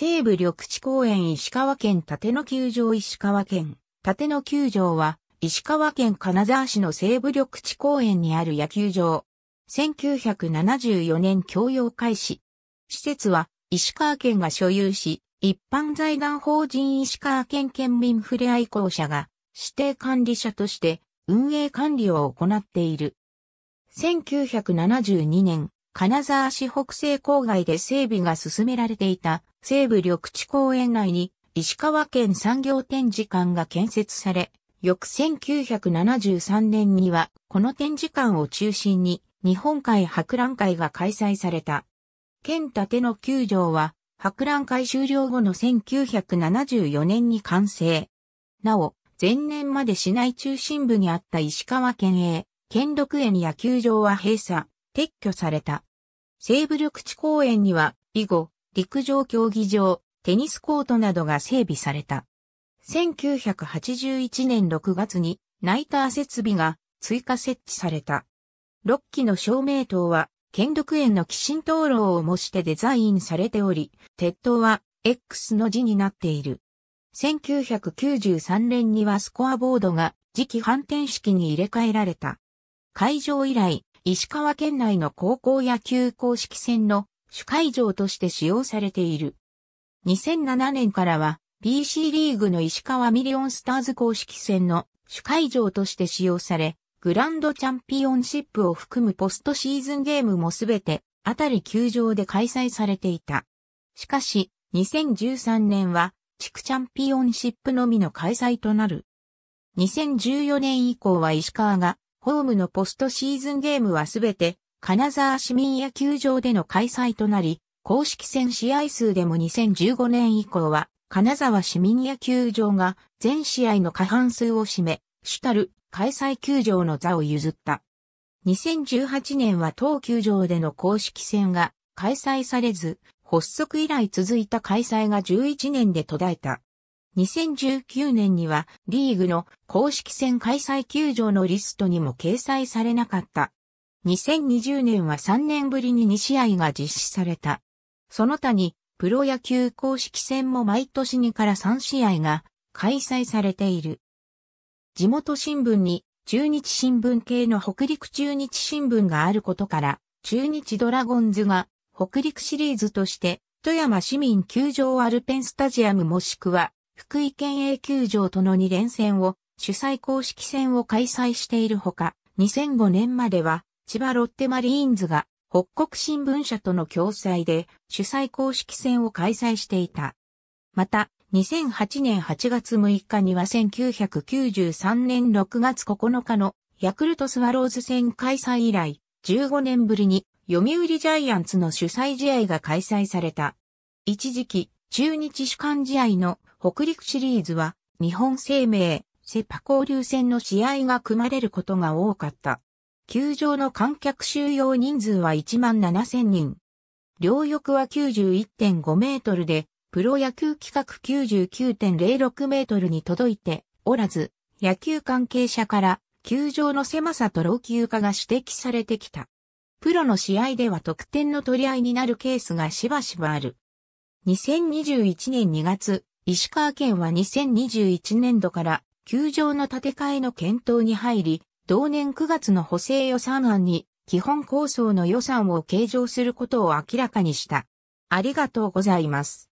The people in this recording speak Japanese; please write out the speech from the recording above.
西部緑地公園石川県立野球場石川県立野球場は石川県金沢市の西部緑地公園にある野球場。1974年供用開始。施設は石川県が所有し、一般財団法人石川県県民ふれあい公社が指定管理者として運営管理を行っている。1972年、金沢市北西郊外で整備が進められていた西部緑地公園内に石川県産業展示館が建設され、翌1973年にはこの展示館を中心に日本海博覧会が開催された。県建の球場は博覧会終了後の1974年に完成。なお、前年まで市内中心部にあった石川県営、県六園野球場は閉鎖、撤去された。西部緑地公園には、以後、陸上競技場、テニスコートなどが整備された。1981年6月にナイター設備が追加設置された。6基の照明塔は、兼六園の寄進灯籠を模してデザインされており、鉄塔は X の字になっている。1993年にはスコアボードが次期反転式に入れ替えられた。会場以来、石川県内の高校野球公式戦の主会場として使用されている。2007年からは BC リーグの石川ミリオンスターズ公式戦の主会場として使用され、グランドチャンピオンシップを含むポストシーズンゲームもすべて、あたり球場で開催されていた。しかし、2013年は、地区チャンピオンシップのみの開催となる。2014年以降は石川が、ホームのポストシーズンゲームはすべて、金沢市民野球場での開催となり、公式戦試合数でも2015年以降は、金沢市民野球場が全試合の過半数を占め、主たる開催球場の座を譲った。2018年は当球場での公式戦が開催されず、発足以来続いた開催が11年で途絶えた。2019年にはリーグの公式戦開催球場のリストにも掲載されなかった2020年は3年ぶりに2試合が実施された。その他に、プロ野球公式戦も毎年2から3試合が開催されている。地元新聞に中日新聞系の北陸中日新聞があることから、中日ドラゴンズが北陸シリーズとして富山市民球場アルペンスタジアムもしくは福井県営球場との2連戦を主催公式戦を開催しているほか、2005年までは千葉ロッテマリーンズが北国新聞社との共催で主催公式戦を開催していた。また、2008年8月6日には1993年6月9日のヤクルトスワローズ戦開催以来、15年ぶりに読売ジャイアンツの主催試合が開催された。一時期、中日主観試合の北陸シリーズは日本生命、セパ交流戦の試合が組まれることが多かった。球場の観客収容人数は1万7000人。両翼は91.5メートルで、プロ野球規格99.06メートルに届いておらず、野球関係者から球場の狭さと老朽化が指摘されてきた。プロの試合では得点の取り合いになるケースがしばしばある。2021年2月、石川県は2021年度から球場の建て替えの検討に入り、同年9月の補正予算案に基本構想の予算を計上することを明らかにした。ありがとうございます。